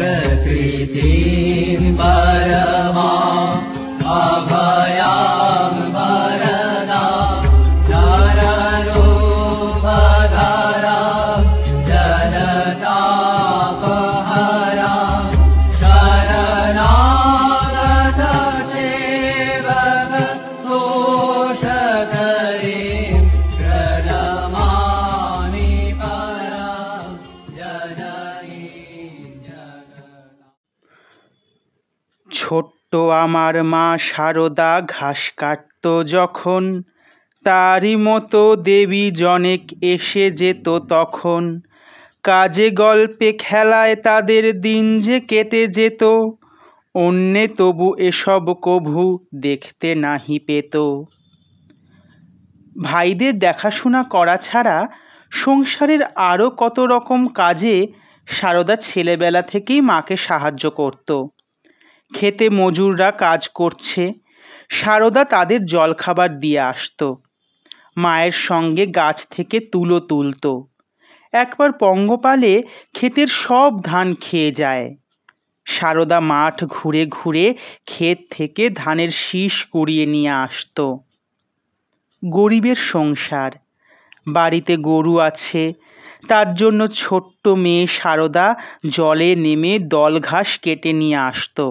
कृते परम ছোট্ট আমার মা সারদা ঘাস কাটত যখন তারই মতো দেবী জনেক এসে যেত তখন কাজে গল্পে খেলায় তাদের দিন যে কেটে যেত অন্যে তবু এসব কভু দেখতে নাহি পেত ভাইদের দেখাশোনা করা ছাড়া সংসারের আরও কত রকম কাজে সারদা ছেলেবেলা থেকেই মাকে সাহায্য করতো ক্ষেতে মজুররা কাজ করছে সারদা তাদের জলখাবার দিয়ে আসতো মায়ের সঙ্গে গাছ থেকে তুলো তুলত একবার পঙ্গপালে ক্ষেতের সব ধান খেয়ে যায় সারদা মাঠ ঘুরে ঘুরে ক্ষেত থেকে ধানের শীষ কুড়িয়ে নিয়ে আসতো গরিবের সংসার বাড়িতে গরু আছে তার জন্য ছোট্ট মেয়ে সারদা জলে নেমে দল ঘাস কেটে নিয়ে আসতো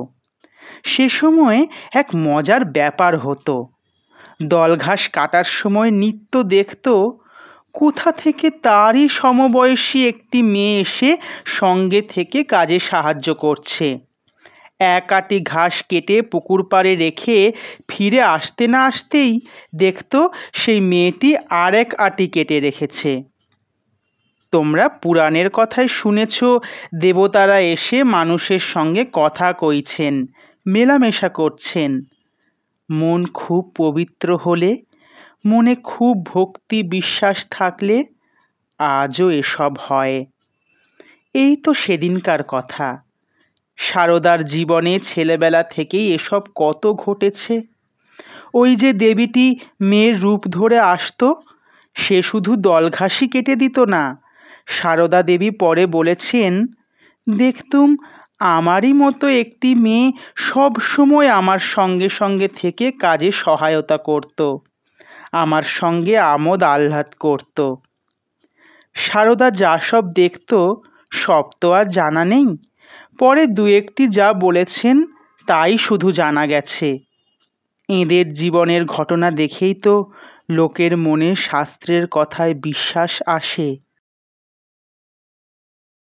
সে সময়ে এক মজার ব্যাপার হতো দল ঘাস কাটার সময় নিত্য দেখত কোথা থেকে তারই সমবয়সী একটি মেয়ে এসে সঙ্গে থেকে কাজে সাহায্য করছে এক আটি ঘাস কেটে পুকুর পাড়ে রেখে ফিরে আসতে না আসতেই দেখত সেই মেয়েটি আর এক আটি কেটে রেখেছে তোমরা পুরাণের কথায় শুনেছ দেবতারা এসে মানুষের সঙ্গে কথা কইছেন মেলামেশা করছেন মন খুব পবিত্র হলে মনে খুব ভক্তি বিশ্বাস থাকলে আজও এসব হয় এই তো সেদিনকার কথা সারদার জীবনে ছেলেবেলা থেকেই এসব কত ঘটেছে ওই যে দেবীটি মেয়ের রূপ ধরে আসত সে শুধু দলঘাসি কেটে দিত না সারদা দেবী পরে বলেছেন দেখতুম আমারই মতো একটি মেয়ে সব সময় আমার সঙ্গে সঙ্গে থেকে কাজে সহায়তা করত আমার সঙ্গে আমোদ আহ্লাদ করত সারদা যা সব দেখত সব তো আর জানা নেই পরে দু একটি যা বলেছেন তাই শুধু জানা গেছে এঁদের জীবনের ঘটনা দেখেই তো লোকের মনে শাস্ত্রের কথায় বিশ্বাস আসে